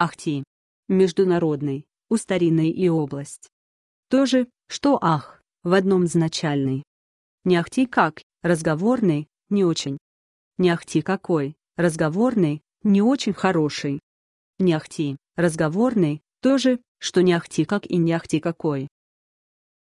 Ахти. Международный, у и область. То же, что Ах, в одном значальный. Не Ахти как, разговорный, не очень. Не Ахти какой, разговорный, не очень хороший. Не Ахти, разговорный, то же, что не Ахти как и не Ахти какой.